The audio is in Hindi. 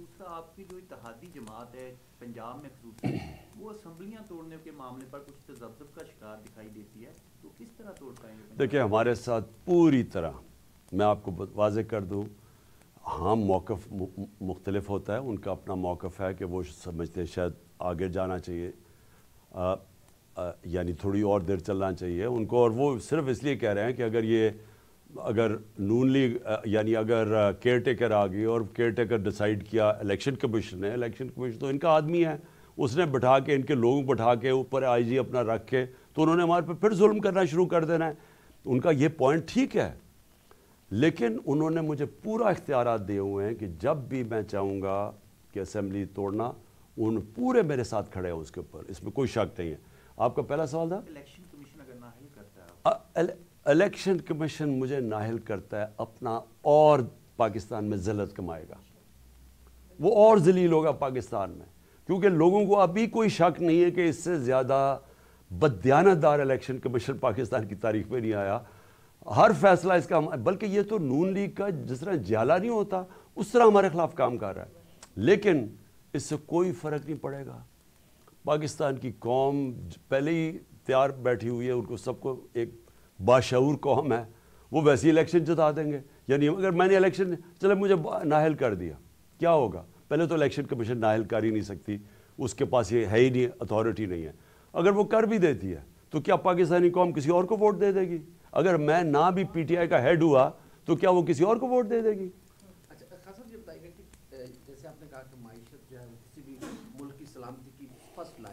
दूसरा आपकी जो इतिहादी जमात है पंजाब में खसूस वो असम्बलियाँ तोड़ने के मामले पर कुछ तजब का शिकार दिखाई देती है तो किस तरह तोड़ पाएंगे देखिए हमारे साथ पूरी तरह मैं आपको वाज कर दूँ हाँ मौक़ मुख्तलफ होता है उनका अपना मौक़ है कि वो समझते हैं शायद आगे जाना चाहिए यानी थोड़ी और देर चलना चाहिए उनको और वो सिर्फ इसलिए कह रहे हैं कि अगर ये अगर नून लीग यानी अगर केयर टेकर आ गई और केयर टेकर डिसाइड किया इलेक्शन कमीशन ने इलेक्शन कमीशन तो इनका आदमी है उसने बैठा के इनके को बैठा के ऊपर आईजी अपना रख के तो उन्होंने हमारे पे फिर जुल्म करना शुरू कर देना है उनका ये पॉइंट ठीक है लेकिन उन्होंने मुझे पूरा इख्तियार दिए हुए हैं कि जब भी मैं चाहूँगा कि असम्बली तोड़ना उन पूरे मेरे साथ खड़े हैं उसके ऊपर इसमें कोई शक नहीं है आपका पहला सवाल था इलेक्शन कमीशन अगर ना करता है इलेक्शन कमीशन मुझे नाहल करता है अपना और पाकिस्तान में जलत कमाएगा वो और जलील होगा पाकिस्तान में क्योंकि लोगों को अभी कोई शक नहीं है कि इससे ज़्यादा बदयानतदार इलेक्शन कमीशन पाकिस्तान की तारीख में नहीं आया हर फैसला इसका बल्कि ये तो नून लीग का जिस तरह ज्याला नहीं होता उस तरह हमारे खिलाफ काम कर रहा है लेकिन इससे कोई फ़र्क नहीं पड़ेगा पाकिस्तान की कौम पहले ही तैयार बैठी हुई है उनको सबको एक बाशूर कौम है वो वैसे ही इलेक्शन जिता देंगे यानी अगर मैंने इलेक्शन चले मुझे नाहल कर दिया क्या होगा पहले तो इलेक्शन कमीशन नाहल कर ही नहीं सकती उसके पास ये है ही नहीं अथॉरिटी नहीं है अगर वो कर भी देती है तो क्या पाकिस्तानी कौम किसी और को वोट दे देगी अगर मैं ना भी पी का हेड हुआ तो क्या वो किसी और को वोट दे देगी अच्छा,